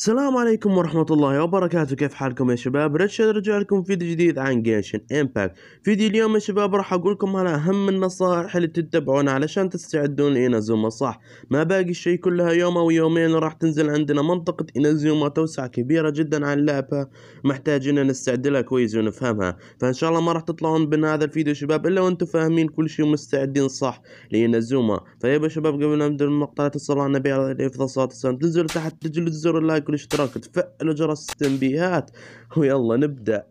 السلام عليكم ورحمة الله وبركاته كيف حالكم يا شباب رشد رجع لكم فيديو جديد عن جيشن امباكت فيديو اليوم يا شباب راح اقول لكم على اهم النصائح اللي تتبعونها علشان تستعدون لانازوما صح ما باقي الشيء كلها يوم او يومين راح تنزل عندنا منطقة انازوما توسعة كبيرة جدا عن اللعبة محتاجين نستعد لها كويس ونفهمها فان شاء الله ما راح تطلعون بنا هذا الفيديو شباب الا وانتم فاهمين كل شيء ومستعدين صح لانازوما فيبا شباب قبل ما نبدا المقطع تصلوا على النبي عليه الصلاة والسلام تنزلوا تحت تجلوا زر اللايك الاشتراك وتفعلوا جرس التنبيهات ويلا نبدأ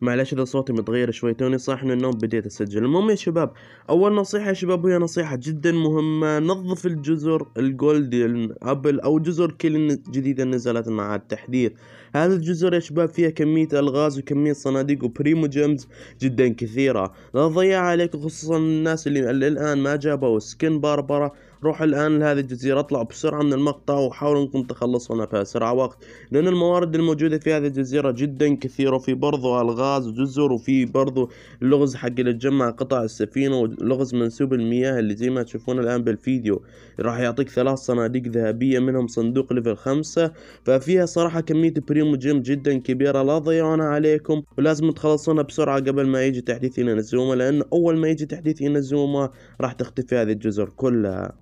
معلش اذا صوتي متغير شوي توني صاح من النوم بديت اسجل المهم يا شباب اول نصيحه يا شباب وهي نصيحه جدا مهمه نظف الجزر الجولد ابل او جزر كل جديده نزلت مع التحديث هذا الجزر يا شباب فيها كميه الغاز وكميه صناديق وبريمو جيمز جدا كثيره لا تضيع عليك خصوصا الناس اللي الان ما جابوا سكن باربرا روح الآن لهذه الجزيرة اطلعوا بسرعة من المقطع وحاولوا أنكم تخلصونها في أسرع وقت لأن الموارد الموجودة في هذه الجزيرة جدا كثيرة وفي برضو ألغاز وجزر وفي برضو اللغز حق اللي تجمع قطع السفينة ولغز منسوب المياه اللي زي ما تشوفون الآن بالفيديو راح يعطيك ثلاث صناديق ذهبية منهم صندوق ليفل خمسة ففيها صراحة كمية بريمو جيم جدا كبيرة لا تضيعونها عليكم ولازم تخلصونها بسرعة قبل ما يجي تحديث ينزلوها لأن أول ما يجي تحديث ينزلوها راح تختفي هذه الجزر كلها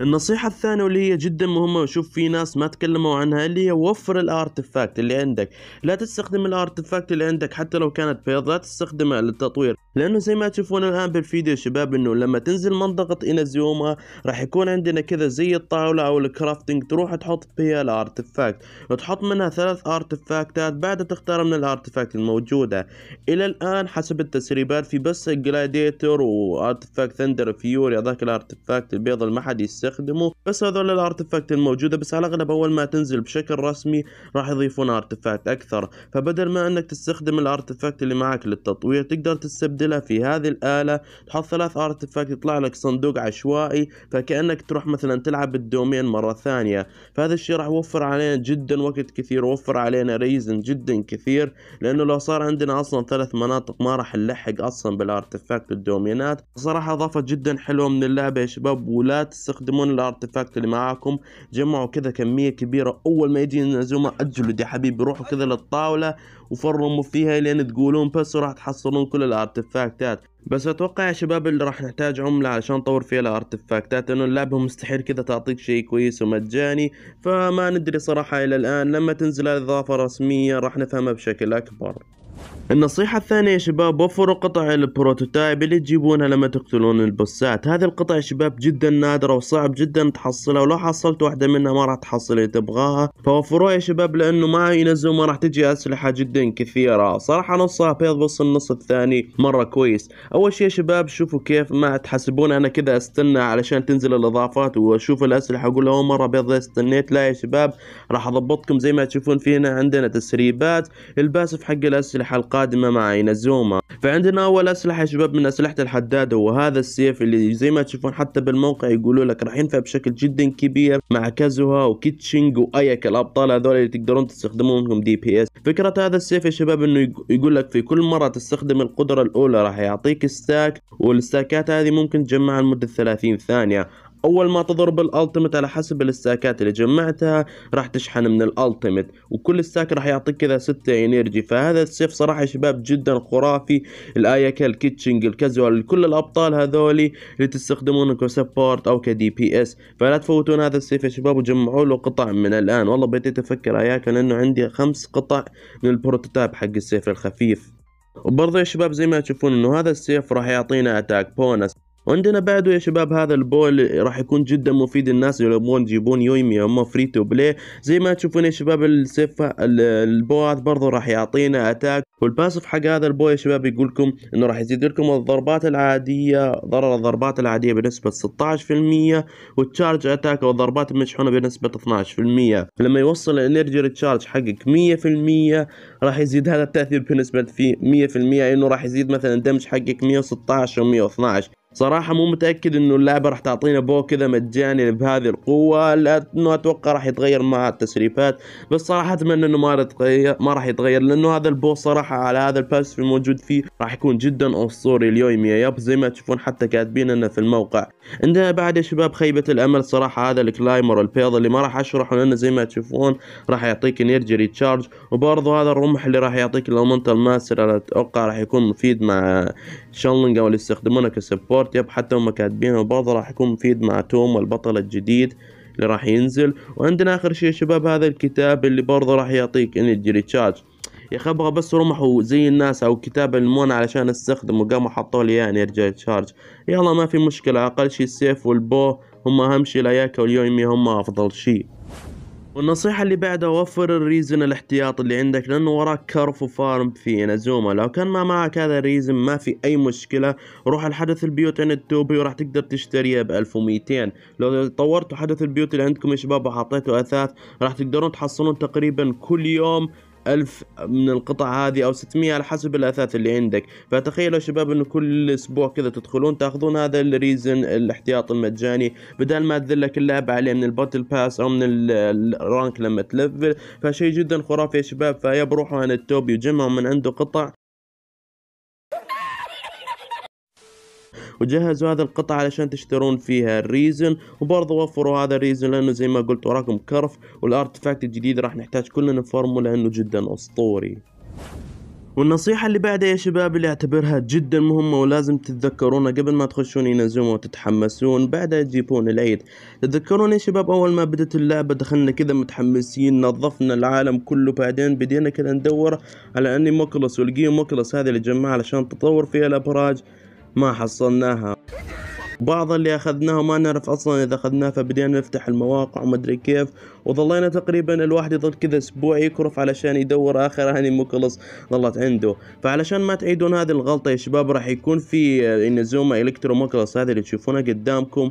النصيحة الثانية واللي هي جدا مهمة وشوف في ناس ما تكلموا عنها اللي هي وفر الارتفاكت اللي عندك لا تستخدم الارتفاكت اللي عندك حتى لو كانت بيض لا تستخدمها للتطوير لانه زي ما تشوفون الان بالفيديو شباب انه لما تنزل منطقة انزيوما راح يكون عندنا كذا زي الطاولة او الكرافتنج تروح تحط فيها الارتفاكت وتحط منها ثلاث ارتفاكتات بعدها تختار من الارتفاكت الموجودة الى الان حسب التسريبات في بس جلاديتور وارتفاكت ثندر فيوري هذاك الارتفاكت البيض اللي ما حد يستخدمه بس هذول الارتفاكت الموجودة بس على الاغلب اول ما تنزل بشكل رسمي راح يضيفون ارتفاكت اكثر فبدل ما انك تستخدم الارتفاكت اللي معك للتطوير تقدر تستبدل تعدلها في هذه الآلة تحط ثلاث ارتفاكت يطلع لك صندوق عشوائي فكأنك تروح مثلا تلعب الدومين مرة ثانية فهذا الشيء راح يوفر علينا جدا وقت كثير ووفر علينا ريزن جدا كثير لأنه لو صار عندنا أصلا ثلاث مناطق ما راح نلحق أصلا بالارتفاكت والدومينات صراحة إضافة جدا حلوة من اللعبة يا شباب ولا تستخدمون الارتفاكت اللي معاكم جمعوا كذا كمية كبيرة أول ما يجي الزومة أجلد يا حبيبي روحوا كذا للطاولة وفرموا فيها لين تقولون بس وراح تحصلون كل الارتفاكتات بس اتوقع يا شباب اللي راح نحتاج عملة علشان نطور فيها الارتفاكتات انه اللعبة مستحيل كذا تعطيك شيء كويس ومجاني فما ندري صراحة الى الان لما تنزل الاضافة رسمية راح نفهمها بشكل اكبر النصيحة الثانية يا شباب وفروا قطع البروتوتايب اللي تجيبونها لما تقتلون البوسات هذه القطع يا شباب جدا نادرة وصعب جدا تحصلها ولو حصلت واحدة منها ما راح تحصل اللي تبغاها فوفروها يا شباب لانه ما ينزلوا ما راح تجي اسلحة جدا كثيرة صراحة نصها بيض بس النص الثاني مرة كويس اول شيء يا شباب شوفوا كيف ما تحسبون انا كذا استنى علشان تنزل الاضافات واشوف الاسلحة اقول اول مرة بيض استنيت لا يا شباب راح اضبطكم زي ما تشوفون في هنا عندنا تسريبات الباسف حق الاسلحة الأسلحة القادمة مع إينازوما فعندنا أول أسلحة يا شباب من أسلحة الحداد هو هذا السيف اللي زي ما تشوفون حتى بالموقع يقولوا لك راح ينفع بشكل جدا كبير مع كازوها وكيتشينج وأيك الأبطال هذول اللي تقدرون تستخدمونهم دي بي اس فكرة هذا السيف يا شباب إنه يقول لك في كل مرة تستخدم القدرة الأولى راح يعطيك ستاك والستاكات هذه ممكن تجمعها لمدة 30 ثانية اول ما تضرب الالتيميت على حسب الاستاكات اللي جمعتها راح تشحن من الالتيميت وكل استاك راح يعطيك كذا ستة انرجي فهذا السيف صراحه شباب جدا خرافي الاياكا الكيتشنج الكازوال كل الابطال هذولي اللي تستخدمونه كسبورت او كدي بي اس فلا تفوتون هذا السيف يا شباب وجمعوا له قطع من الان والله بديت افكر اياك لانه عندي خمس قطع من البروتوتايب حق السيف الخفيف وبرضه يا شباب زي ما تشوفون انه هذا السيف راح يعطينا اتاك بونس وعندنا بعده يا شباب هذا البول راح يكون جدا مفيد للناس اللي يبغون يجيبون يومي او فري تو بلاي زي ما تشوفون يا شباب السيف البو هذا برضه راح يعطينا اتاك والباسف حق هذا البو يا شباب يقول لكم انه راح يزيد لكم الضربات العادية ضرر الضربات العادية بنسبة 16% والتشارج اتاك او الضربات المشحونة بنسبة 12% فلما يوصل الانرجي ريتشارج حقك 100% راح يزيد هذا التأثير بنسبة في 100% انه راح يزيد مثلا دمج حقك 116 و 112 صراحة مو متأكد انه اللعبة راح تعطينا بو كذا مجاني بهذه القوة لانه اتوقع راح يتغير مع التسريبات بس صراحة اتمنى انه ما يتغير ما راح يتغير لانه هذا البو صراحة على هذا الباس في الموجود فيه راح يكون جدا اسطوري اليوم يا ياب زي ما تشوفون حتى كاتبين انه في الموقع عندنا بعد يا شباب خيبة الامل صراحة هذا الكلايمر البيض اللي ما راح اشرحه لانه زي ما تشوفون راح يعطيك انرجي ريتشارج وبرضه هذا الرمح اللي راح يعطيك الاومنتال ماستر اتوقع راح يكون مفيد مع شالنج او اللي يستخدمونه كسبورت ستيوارت يب حتى هم كاتبينه وبرضه راح يكون مفيد مع توم والبطل الجديد اللي راح ينزل وعندنا اخر شيء شباب هذا الكتاب اللي برضه راح يعطيك انرجي ريتشارج يا اخي ابغى بس رمحوا زي الناس او كتاب المون علشان استخدمه قاموا حطوا لي اياه يعني انرجي ريتشارج يلا ما في مشكله اقل شي السيف والبو هم اهم شي الاياكا واليومي هم افضل شي والنصيحة اللي بعدها وفر الريزن الاحتياط اللي عندك لانه وراك كارف وفارم في نزومة لو كان ما معك هذا الريزن ما في اي مشكلة روح الحدث البيوت عند التوبي وراح تقدر تشتريه ب 1200 لو طورتوا حدث البيوت اللي عندكم يا شباب وحطيتوا اثاث راح تقدرون تحصلون تقريبا كل يوم ألف من القطع هذه أو 600 على حسب الأثاث اللي عندك فتخيلوا شباب أنه كل أسبوع كذا تدخلون تاخذون هذا الريزن الاحتياط المجاني بدل ما تذلك اللعبة عليه من الباتل باس أو من الرانك لما تلفل فشي جدا خرافي يا شباب فيا بروحوا عن التوب يجمعوا من عنده قطع وجهزوا هذا القطع علشان تشترون فيها الريزن وبرضه وفروا هذا الريزن لانه زي ما قلت وراكم كرف والارتفاكت الجديد راح نحتاج كلنا نفرمه لانه جدا اسطوري والنصيحة اللي بعدها يا شباب اللي اعتبرها جدا مهمة ولازم تتذكرونها قبل ما تخشون ينزلون وتتحمسون بعدها تجيبون العيد تذكرون يا شباب اول ما بدت اللعبة دخلنا كذا متحمسين نظفنا العالم كله بعدين بدينا كذا ندور على اني موكلس والقيم موكلس هذه اللي جمعها علشان تطور فيها الابراج ما حصلناها بعض اللي اخذناه ما نعرف اصلا اذا اخذناه فبدينا نفتح المواقع وما ادري كيف وظلينا تقريبا الواحد يظل كذا اسبوع يكرف علشان يدور اخر هني مخلص ظلت عنده فعلشان ما تعيدون هذه الغلطه يا شباب راح يكون في النزومه الكترو مخلص هذه اللي تشوفونها قدامكم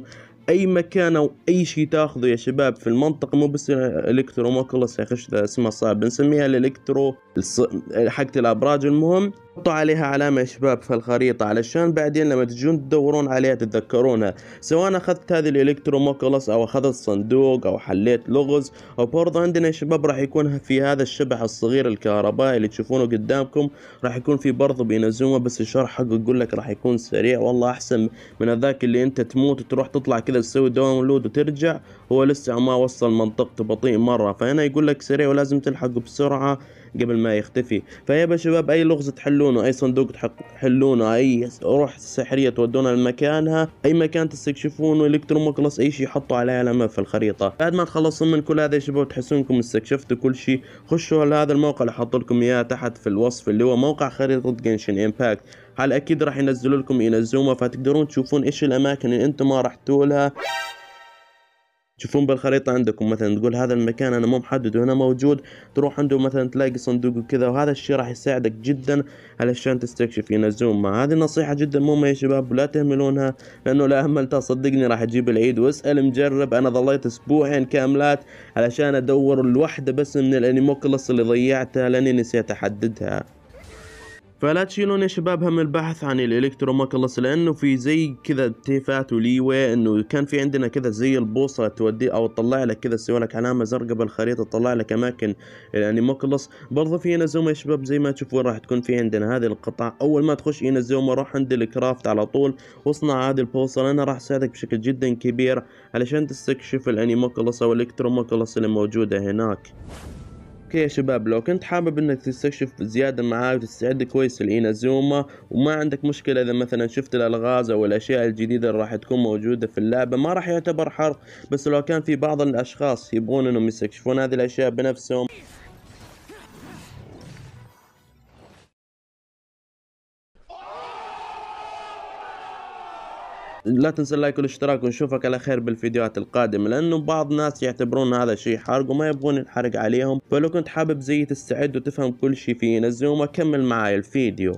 اي مكان او اي شيء تاخذه يا شباب في المنطقه مو بس الكترو موكلس يا اخي اسمها صعب بنسميها الالكترو حقت الابراج المهم حطوا عليها علامة شباب في الخريطة علشان بعدين لما تجون تدورون عليها تتذكرونها سواء اخذت هذه الالكتروموكلس او اخذت صندوق او حليت لغز او برضه عندنا يا شباب راح يكون في هذا الشبح الصغير الكهربائي اللي تشوفونه قدامكم راح يكون في برضه بينزلونه بس الشرح حقه يقول لك راح يكون سريع والله احسن من هذاك اللي انت تموت وتروح تطلع كذا تسوي داونلود وترجع هو لسه ما وصل منطقته بطيء مرة فهنا يقول لك سريع ولازم تلحقه بسرعة قبل ما يختفي فيا شباب اي لغز تحلونه اي صندوق تحلونه اي روح سحرية تودونا لمكانها اي مكان تستكشفونه الكترومغناطيس اي شيء حطوا عليه علامة في الخريطة بعد ما تخلصون من كل هذا يا شباب تحسونكم انكم استكشفتوا كل شيء خشوا على هذا الموقع اللي حاط لكم اياه تحت في الوصف اللي هو موقع خريطة جنشن امباكت على اكيد راح ينزلوا لكم ينزلوها فتقدرون تشوفون ايش الاماكن اللي انتم ما رحتوا لها تشوفون بالخريطة عندكم مثلا تقول هذا المكان أنا مو محدد هنا موجود تروح عنده مثلا تلاقي صندوق وكذا وهذا الشيء راح يساعدك جدا علشان تستكشف ينزلون زوما هذه نصيحة جدا مهمة يا شباب ولا تهملونها لأنه لا أهملتها صدقني راح أجيب العيد واسأل مجرب أنا ظليت أسبوعين كاملات علشان أدور الوحدة بس من الأنيموكلس اللي ضيعتها لأني نسيت أحددها فلا تشيلون يا شباب هم البحث عن الالكترومغناطيس لانه في زي كذا تيفات وليوه انه كان في عندنا كذا زي البوصله تودي او تطلع لك كذا تسوي لك علامه زرقاء بالخريطه تطلع لك اماكن يعني مقلص برضه في ينزلهم يا شباب زي ما تشوفون راح تكون في عندنا هذه القطع اول ما تخش ينزلهم روح عند الكرافت على طول واصنع هذه البوصله انا راح تساعدك بشكل جدا كبير علشان تستكشف الانيموكلس او الالكترومغناطيس اللي موجوده هناك اوكي يا شباب لو كنت حابب انك تستكشف زيادة معاي وتستعد كويس لإينازوما وما عندك مشكلة اذا مثلا شفت الالغاز او الاشياء الجديدة اللي راح تكون موجودة في اللعبة ما راح يعتبر حرق بس لو كان في بعض الاشخاص يبغون انهم يستكشفون هذه الاشياء بنفسهم لا تنسى اللايك والاشتراك ونشوفك على خير بالفيديوهات القادمة لأنه بعض الناس يعتبرون هذا شيء حرق وما يبغون الحرق عليهم فلو كنت حابب زي تستعد وتفهم كل شيء فيه نزلوه كمل معاي الفيديو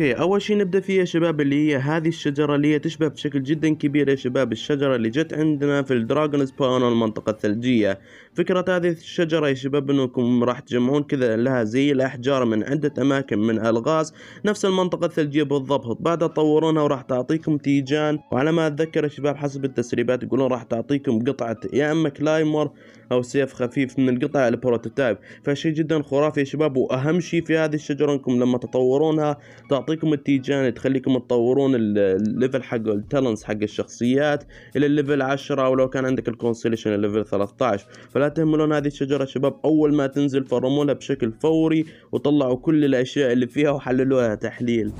اوكي اول شيء نبدا فيه يا شباب اللي هي هذه الشجره اللي هي تشبه بشكل جدا كبير يا شباب الشجره اللي جت عندنا في الدراجون سباون المنطقه الثلجيه فكره هذه الشجره يا شباب انكم راح تجمعون كذا لها زي الاحجار من عده اماكن من الغاز نفس المنطقه الثلجيه بالضبط بعد تطورونها وراح تعطيكم تيجان وعلى ما اتذكر يا شباب حسب التسريبات يقولون راح تعطيكم قطعه يا اما كلايمر او سيف خفيف من القطع البروتوتايب فشيء جدا خرافي يا شباب واهم شيء في هذه الشجره انكم لما تطورونها تعطي تعطيكم التيجان تخليكم تطورون الليفل حق التالنتس حق الشخصيات الى الليفل 10 ولو كان عندك الكونسليشن الليفل 13 فلا تهملون هذه الشجره شباب اول ما تنزل فرموا بشكل فوري وطلعوا كل الاشياء اللي فيها وحللوها تحليل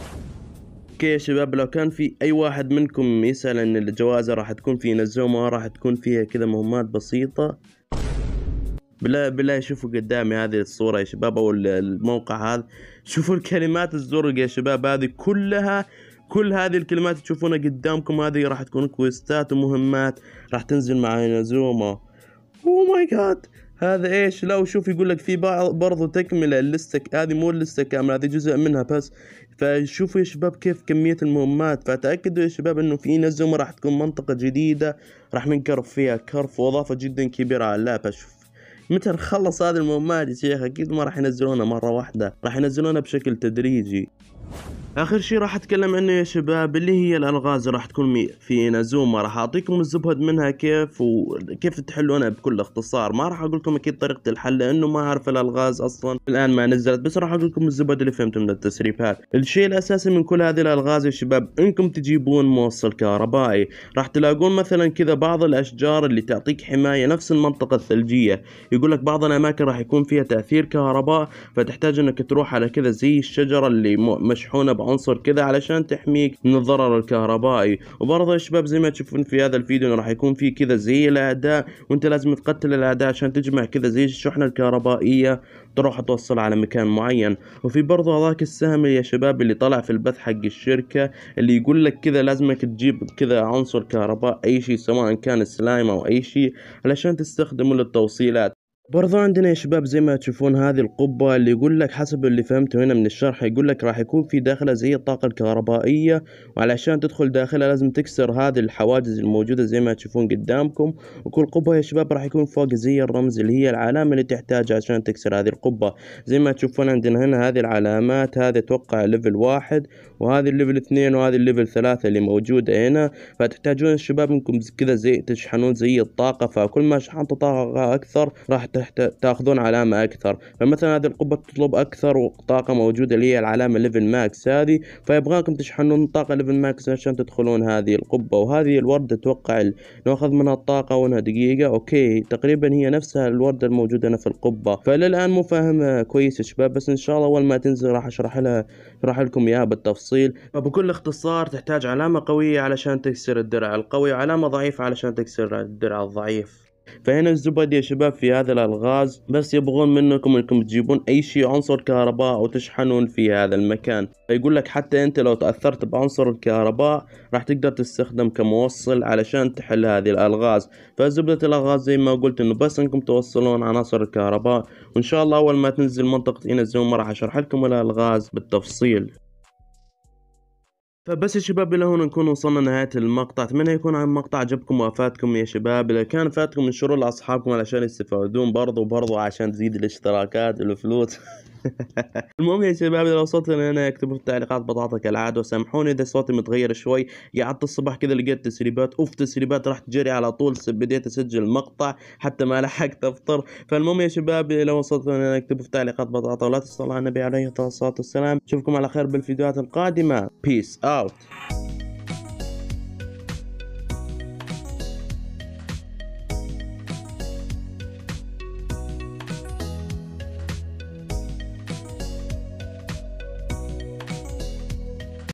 اوكي يا شباب لو كان في اي واحد منكم يسأل ان الجوائز راح تكون في نزومة راح تكون فيها كذا مهمات بسيطة بالله بالله شوفوا قدامي هذه الصورة يا شباب أو الموقع هذا شوفوا الكلمات الزرق يا شباب هذه كلها كل هذه الكلمات تشوفونها قدامكم هذه راح تكون كويستات ومهمات راح تنزل معنا زوما اوه ماي جاد هذا ايش لا وشوف يقول لك في بعض برضو تكملة اللستة هذه مو اللستة كاملة هذه جزء منها بس فشوفوا يا شباب كيف كمية المهمات فتأكدوا يا شباب انه في نزومة راح تكون منطقة جديدة راح ننكرف فيها كرف واضافة جدا كبيرة على اللعبة شوف متى نخلص هذه المهمات يا شيخ اكيد ما راح ينزلونها مره واحده راح ينزلونها بشكل تدريجي اخر شي راح اتكلم عنه يا شباب اللي هي الالغاز راح تكون في نزوما راح اعطيكم الزبد منها كيف وكيف تحلونها بكل اختصار ما راح اقول لكم اكيد طريقه الحل لانه ما اعرف الالغاز اصلا الان ما نزلت بس راح اقول لكم الزبد اللي فهمته من التسريبات الشي الشيء الاساسي من كل هذه الالغاز يا شباب انكم تجيبون موصل كهربائي راح تلاقون مثلا كذا بعض الاشجار اللي تعطيك حمايه نفس المنطقه الثلجيه يقول لك بعض الاماكن راح يكون فيها تاثير كهرباء فتحتاج انك تروح على كذا زي الشجره اللي مشحونه عنصر كذا علشان تحميك من الضرر الكهربائي وبرضه يا شباب زي ما تشوفون في هذا الفيديو راح يكون في كذا زي الاعداء وانت لازم تقتل الاعداء عشان تجمع كذا زي الشحنه الكهربائيه تروح توصل على مكان معين وفي برضه هذاك السهم يا شباب اللي طلع في البث حق الشركه اللي يقول لك كذا لازمك تجيب كذا عنصر كهرباء اي شيء سواء كان سلايم او اي شيء علشان تستخدمه للتوصيلات برضو عندنا يا شباب زي ما تشوفون هذه القبة اللي يقول لك حسب اللي فهمته هنا من الشرح يقول لك راح يكون في داخلها زي الطاقة الكهربائية وعلشان تدخل داخلها لازم تكسر هذه الحواجز الموجودة زي ما تشوفون قدامكم وكل قبة يا شباب راح يكون فوق زي الرمز اللي هي العلامة اللي تحتاجها عشان تكسر هذه القبة زي ما تشوفون عندنا هنا هذه العلامات هذا توقع ليفل واحد وهذه الليفل اثنين وهذه الليفل ثلاثة اللي موجودة هنا فتحتاجون الشباب انكم كذا زي تشحنون زي الطاقة فكل ما شحنتوا طاقة أكثر راح تاخذون علامة أكثر فمثلا هذه القبة تطلب أكثر طاقة موجودة اللي هي العلامة ليفل ماكس هذه فيبغاكم تشحنون طاقة ليفل ماكس عشان تدخلون هذه القبة وهذه الوردة أتوقع ناخذ منها الطاقة وانها دقيقة أوكي تقريبا هي نفسها الوردة الموجودة هنا في القبة فللآن مو فاهمها كويس يا شباب بس إن شاء الله أول ما تنزل راح أشرح لها أشرح لكم إياها بالتفصيل فبكل اختصار تحتاج علامة قوية علشان تكسر الدرع القوي وعلامة ضعيفة علشان تكسر الدرع الضعيف فهنا الزبد يا شباب في هذا الالغاز بس يبغون منكم انكم تجيبون اي شيء عنصر كهرباء او تشحنون في هذا المكان فيقول لك حتى انت لو تاثرت بعنصر الكهرباء راح تقدر تستخدم كموصل علشان تحل هذه الالغاز فزبده الالغاز زي ما قلت انه بس انكم توصلون عناصر الكهرباء وان شاء الله اول ما تنزل منطقه انزوما راح اشرح لكم الالغاز بالتفصيل فبس يا شباب الى هنا نكون وصلنا نهاية المقطع اتمنى يكون عن المقطع عجبكم وافادكم يا شباب اذا كان فاتكم انشروه لاصحابكم علشان يستفادون برضو برضو عشان تزيد الاشتراكات الفلوس المهم يا شباب لو وصلت لنا هنا اكتبوا في التعليقات بطاطا كالعاده وسامحوني اذا صوتي متغير شوي قعدت الصبح كذا لقيت تسريبات اوف تسريبات رحت جري على طول بديت اسجل مقطع حتى ما لحقت افطر فالمهم يا شباب لو وصلت لنا هنا اكتبوا في التعليقات بطاطا ولا تصلوا على النبي عليه الصلاه والسلام اشوفكم على خير بالفيديوهات القادمه بيس اوت